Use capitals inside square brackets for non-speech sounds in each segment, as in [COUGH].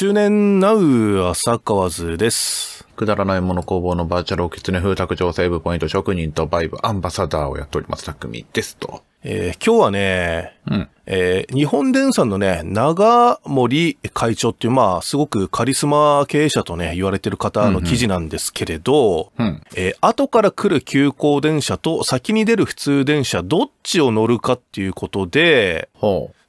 中年ナウ浅川ズです。くだらないもの工房のバーチャルオキツネ風卓上セーブポイント職人とバイブアンバサダーをやっております、たくみですと。えー、今日はね、うん、えー、日本電産のね、長森会長っていう、まあ、すごくカリスマ経営者とね、言われてる方の記事なんですけれど、うんうん、えー、後から来る急行電車と先に出る普通電車、どっちを乗るかっていうことで、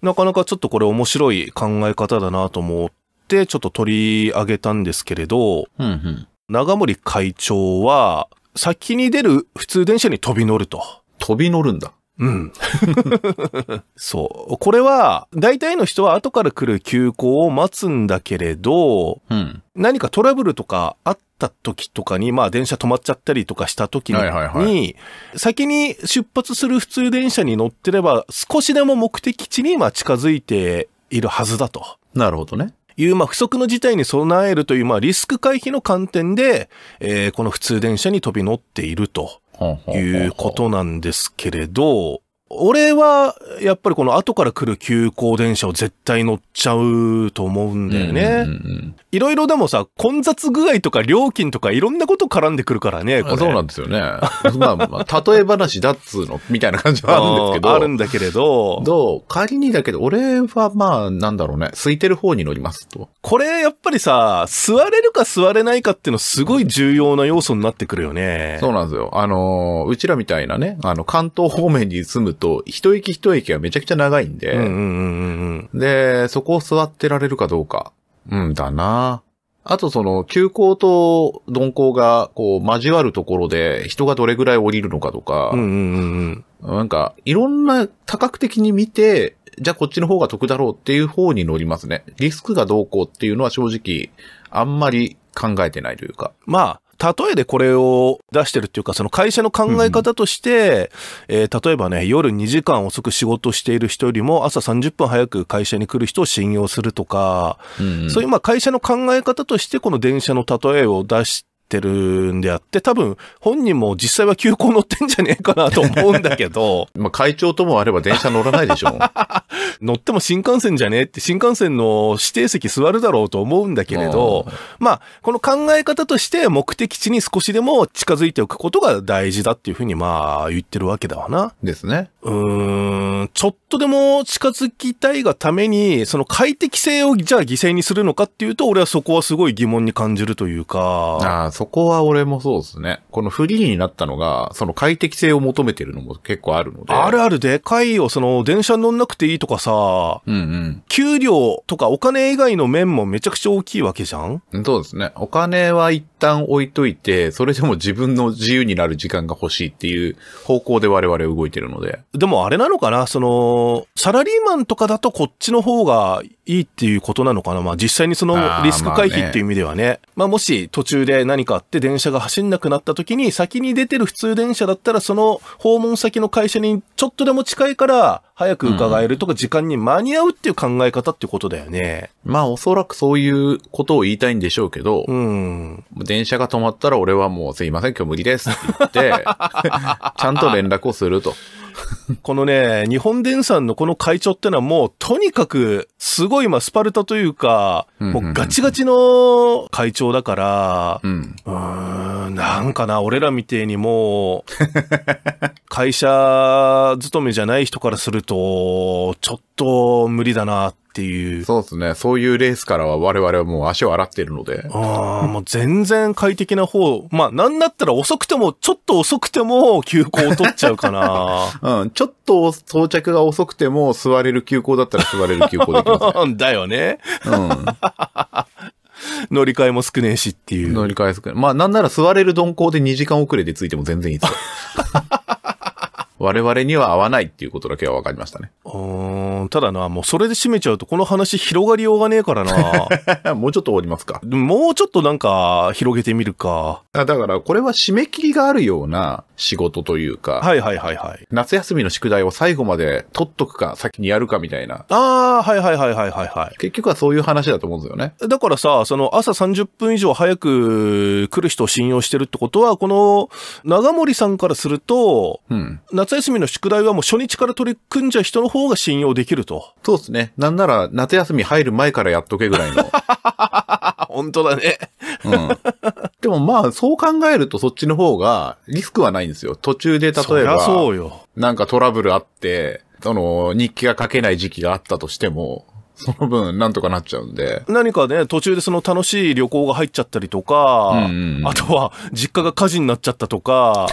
なかなかちょっとこれ面白い考え方だなと思ってちょっと取り上げたんですけれど、うんうん、長森会長は、先に出る普通電車に飛び乗ると。飛び乗るんだ。うん。[LAUGHS] そう。これは、大体の人は後から来る休校を待つんだけれど、うん、何かトラブルとかあった時とかに、まあ電車止まっちゃったりとかした時に、はいはいはい、先に出発する普通電車に乗ってれば、少しでも目的地にま近づいているはずだと。なるほどね。いう、まあ、不測の事態に備えるという、まあ、リスク回避の観点で、えー、この普通電車に飛び乗っているということなんですけれど、俺は、やっぱりこの後から来る急行電車を絶対乗っちゃうと思うんだよね。いろいろでもさ、混雑具合とか料金とかいろんなこと絡んでくるからね、これ。そうなんですよね。[LAUGHS] まあ、まあ、例え話だっつーの、みたいな感じはあるんですけど。あるんだけれど。どう仮にだけど、俺はまあ、なんだろうね、空いてる方に乗りますと。これ、やっぱりさ、座れるか座れないかっていうのすごい重要な要素になってくるよね。そうなんですよ。あの、うちらみたいなね、あの、関東方面に住むと、一駅一駅はめちゃくちゃ長いんで、で、そこを座ってられるかどうか。うんだなあとその、急行と鈍行が、こう、交わるところで、人がどれぐらい降りるのかとか、なんか、いろんな多角的に見て、じゃあこっちの方が得だろうっていう方に乗りますね。リスクがどうこうっていうのは正直、あんまり考えてないというか。まあ、例えでこれを出してるっていうか、その会社の考え方として、うん、えー、例えばね、夜2時間遅く仕事している人よりも、朝30分早く会社に来る人を信用するとか、うんそういうまあ会社の考え方として、この電車の例えを出して、ってるんであって、多分本人も実際は急行乗ってんじゃねえかなと思うんだけど。[LAUGHS] まあ会長ともあれば電車乗らないでしょ。[LAUGHS] 乗っても新幹線じゃねえって、新幹線の指定席座るだろうと思うんだけれど、まあこの考え方として目的地に少しでも近づいておくことが大事だっていうふうにまあ言ってるわけだわな。ですね。うん、ちょっとでも近づきたいがために、その快適性をじゃあ犠牲にするのかっていうと、俺はそこはすごい疑問に感じるというか。あ、そこは俺もそうですね。このフリーになったのが、その快適性を求めてるのも結構あるので。あるあるでかいよ。その、電車乗んなくていいとかさ、うんうん。給料とかお金以外の面もめちゃくちゃ大きいわけじゃんそうですね。お金は一旦置いといて、それでも自分の自由になる時間が欲しいっていう方向で我々動いてるので。でもあれなのかなその、サラリーマンとかだとこっちの方がいいっていうことなのかな、まあ、実際にそのリスク回避っていう意味ではね、まあねまあ、もし途中で何かあって電車が走んなくなった時に、先に出てる普通電車だったら、その訪問先の会社にちょっとでも近いから、早く伺えるとか、時間に間に合うっていう考え方ってことだよね。うん、まあ、おそらくそういうことを言いたいんでしょうけど、うん、電車が止まったら、俺はもうすいません、今日無理ですって言って、[LAUGHS] ちゃんと連絡をすると。[LAUGHS] このね、日本電産のこの会長ってのはもうとにかくすごいまあスパルタというか、もうガチガチの会長だから、うん、うーんなんかな、俺らみてえにもう、[LAUGHS] 会社勤めじゃない人からすると、ちょっと無理だなっっていう。そうですね。そういうレースからは我々はもう足を洗っているので。ああ、もう全然快適な方。まあ、なんだったら遅くても、ちょっと遅くても休校を取っちゃうかな。[LAUGHS] うん。ちょっと到着が遅くても座れる休校だったら座れる休校できます、ね。[LAUGHS] だよね。うん。[LAUGHS] 乗り換えも少ねえしっていう。乗り換え少ない。まあ、なんなら座れる鈍行で2時間遅れでついても全然いいです。我々には合わないっていうことだけは分かりましたね。おーただな、もうそれで締めちゃうとこの話広がりようがねえからな。[LAUGHS] もうちょっと終わりますか。もうちょっとなんか広げてみるか。だからこれは締め切りがあるような仕事というか、はいはいはいはい。夏休みの宿題を最後まで取っとくか先にやるかみたいな。ああ、はいはいはいはいはいはい。結局はそういう話だと思うんですよね。だからさ、その朝30分以上早く来る人を信用してるってことは、この長森さんからすると、うん、夏休みの宿題はもう初日から取り組んじゃう人の方が信用できると。そうですね。なんなら夏休み入る前からやっとけぐらいの。[LAUGHS] 本当だね。うん。でもまあ、そう考えるとそっちの方がリスクはないんですよ。途中で例えば、なんかトラブルあって、その日記が書けない時期があったとしても、その分、なんとかなっちゃうんで。何かね、途中でその楽しい旅行が入っちゃったりとか、うんうん、あとは、実家が火事になっちゃったとか。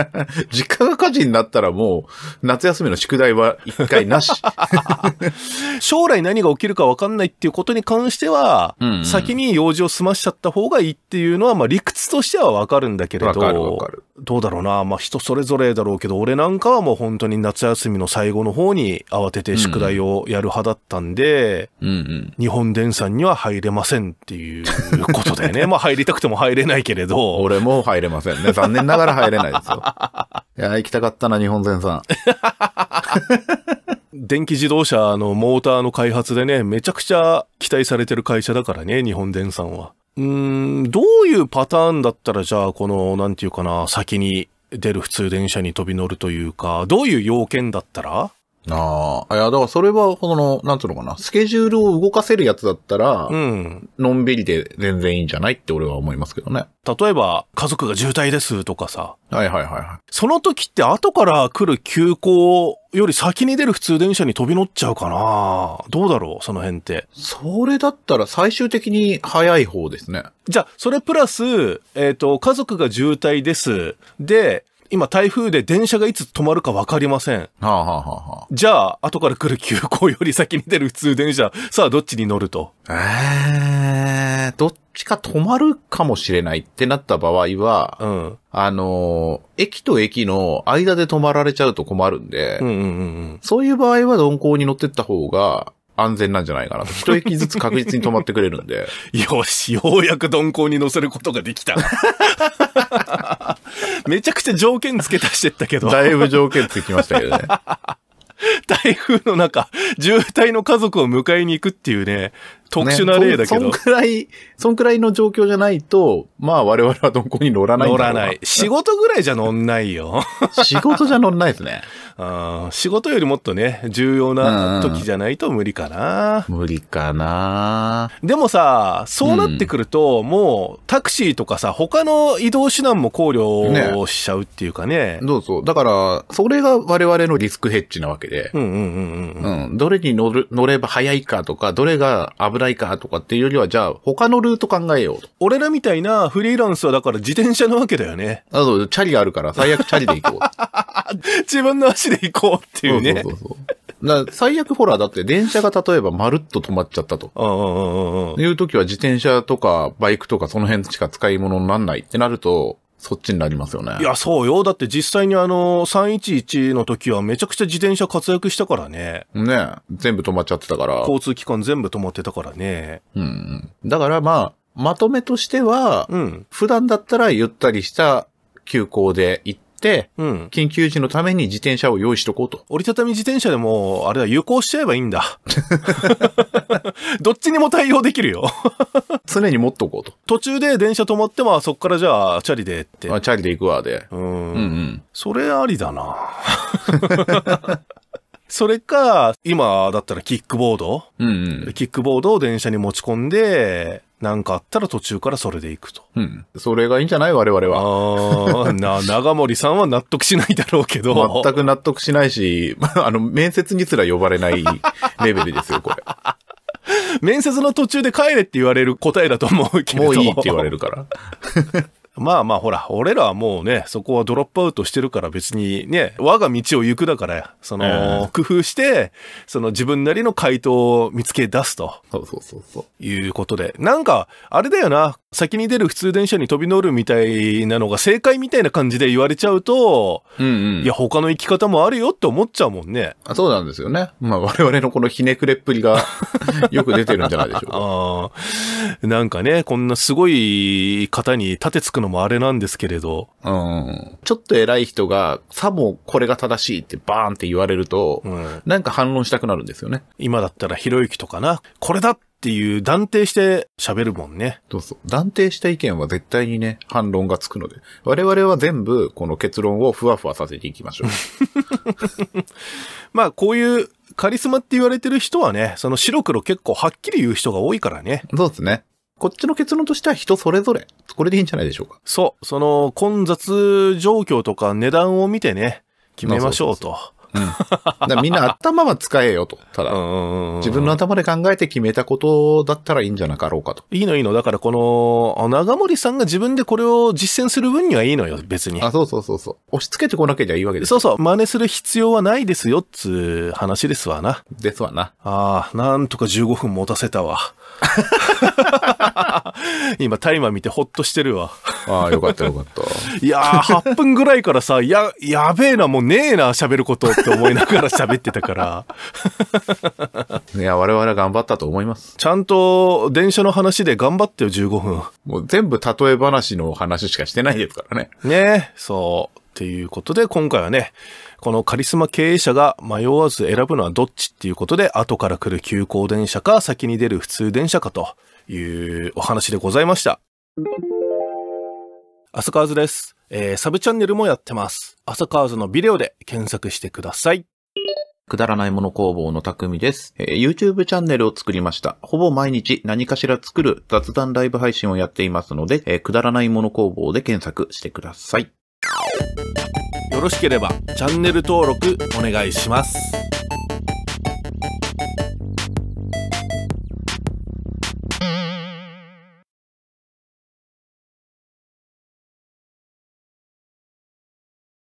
[LAUGHS] 実家が火事になったらもう、夏休みの宿題は一回なし。[LAUGHS] 将来何が起きるか分かんないっていうことに関しては、うんうん、先に用事を済ましちゃった方がいいっていうのは、まあ理屈としては分かるんだけれど。分かる分かる。どうだろうな、まあ人それぞれだろうけど、俺なんかはもう本当に夏休みの最後の方に慌てて宿題をやる派だったんで、うんうん、日本電産には入れませんっていうことだよね。[LAUGHS] まあ入りたくても入れないけれど。俺も入れませんね。残念ながら入れないですよ。[LAUGHS] いや、行きたかったな、日本電産。電気自動車のモーターの開発でね、めちゃくちゃ期待されてる会社だからね、日本電産は。うん、どういうパターンだったら、じゃあ、この、なんていうかな、先に出る普通電車に飛び乗るというか、どういう要件だったらああ、いや、だからそれは、この、なんつうのかな、スケジュールを動かせるやつだったら、うん。のんびりで全然いいんじゃないって俺は思いますけどね。例えば、家族が渋滞ですとかさ。はいはいはいはい。その時って後から来る休校より先に出る普通電車に飛び乗っちゃうかなどうだろうその辺って。それだったら最終的に早い方ですね。じゃあ、それプラス、えっ、ー、と、家族が渋滞です。で、今台風で電車がいつ止まるか分かりません。はあはあはあ、じゃあ、後から来る急行より先に出る普通電車、さあどっちに乗ると。ええー、どっちか止まるかもしれないってなった場合は、うん、あの駅と駅の間で止まられちゃうと困るんで、うんうんうん、そういう場合は鈍行に乗ってった方が、安全なんじゃないかなと。一駅ずつ確実に止まってくれるんで。[LAUGHS] よし、ようやく鈍行に乗せることができた。[LAUGHS] めちゃくちゃ条件付け足してったけど。だいぶ条件付きましたけどね。[LAUGHS] 台風の中、渋滞の家族を迎えに行くっていうね、特殊な例だけど、そ。んくらい、そんくらいの状況じゃないと、まあ我々はどこに乗らない乗らない。仕事ぐらいじゃ乗んないよ。[LAUGHS] 仕事じゃ乗んないですね。[LAUGHS] うん。仕事よりもっとね、重要な時じゃないと無理かな。無理かな。でもさ、そうなってくると、うん、もうタクシーとかさ、他の移動手段も考慮しちゃうっていうかね。ねそうそう。だから、それが我々のリスクヘッジなわけで。うんうんうんうん。うん。どれに乗る、乗れば早いかとか、どれが危ないかとかっていうよりは、じゃあ他のルート考えようと。俺らみたいなフリーランスはだから自転車なわけだよね。あう、チャリあるから最悪チャリで行こう。[LAUGHS] 自分の足で行こうっていうね。そうそうそうな、最悪ホラーだって電車が例えばまるっと止まっちゃったと。いう時は自転車とかバイクとかその辺しか使い物になんないってなると、そっちになりますよね。いや、そうよ。だって実際にあの、311の時はめちゃくちゃ自転車活躍したからね。ね全部止まっちゃってたから。交通機関全部止まってたからね。うん。だからまあ、まとめとしては、うん、普段だったらゆったりした休校で行っ、うん。緊急時のために自転車を用意しとこうと。折りたたみ自転車でも、あれだ、有効しちゃえばいいんだ。[LAUGHS] どっちにも対応できるよ。[LAUGHS] 常に持っとこうと。途中で電車止まっても、そっからじゃあ、チャリでって。あチャリで行くわで。うん。うんうん。それありだな。[LAUGHS] それか、今だったらキックボード、うんうん、キックボードを電車に持ち込んで、なんかあったら途中からそれで行くと。うん。それがいいんじゃない我々は。ああ、な、[LAUGHS] 長森さんは納得しないだろうけど。全く納得しないし、[LAUGHS] あの、面接にすら呼ばれないレベルですよ、これ。[LAUGHS] 面接の途中で帰れって言われる答えだと思うけど。もういいって言われるから。まあまあほら、俺らはもうね、そこはドロップアウトしてるから別にね、我が道を行くだから、その、工夫して、その自分なりの回答を見つけ出すと。そうそうそう。いうことで。なんか、あれだよな、先に出る普通電車に飛び乗るみたいなのが正解みたいな感じで言われちゃうと、うんうん、いや、他の生き方もあるよって思っちゃうもんね。あそうなんですよね。まあ、我々のこのひねくれっぷりが [LAUGHS] よく出てるんじゃないでしょうか。なんかね、こんなすごい方に立てつくのもあれなんですけれど。うん。ちょっと偉い人が、さもこれが正しいってバーンって言われると、うん、なんか反論したくなるんですよね。今だったらひろゆきとかな、これだっていう断定して喋るもんね。そうそう。断定した意見は絶対にね、反論がつくので、我々は全部この結論をふわふわさせていきましょう。[LAUGHS] まあ、こういうカリスマって言われてる人はね、その白黒結構はっきり言う人が多いからね。そうですね。こっちの結論としては人それぞれ。これでいいんじゃないでしょうか。そう。その混雑状況とか値段を見てね、決めましょうと。そうそうそううん、みんな頭は使えよと。ただ、自分の頭で考えて決めたことだったらいいんじゃなかろうかと。いいのいいの。だからこの、長森さんが自分でこれを実践する分にはいいのよ、別に。あ、そうそうそうそう。押し付けてこなきゃいいわけです。そうそう。真似する必要はないですよ、っつ話ですわな。ですわな。ああ、なんとか15分持たせたわ。[LAUGHS] 今、タイマー見てほっとしてるわ。ああ、よかったよかった。いやー、8分ぐらいからさ、や、やべえな、もうねえな、喋ることって思いながら喋ってたから。いや、我々頑張ったと思います。ちゃんと、電車の話で頑張ってよ、15分。もう全部例え話の話しかしてないですからね。ねえ、そう。っていうことで、今回はね、このカリスマ経営者が迷わず選ぶのはどっちっていうことで、後から来る急行電車か、先に出る普通電車かというお話でございました。浅川です、えー、サブチャンネルもやってます。浅川ズのビデオで検索してください。くだらないもの工房の匠です、えー、YouTube チャンネルを作りました。ほぼ毎日何かしら作る雑談ライブ配信をやっていますので、えー、くだらないもの工房で検索してください。よろしければチャンネル登録お願いします。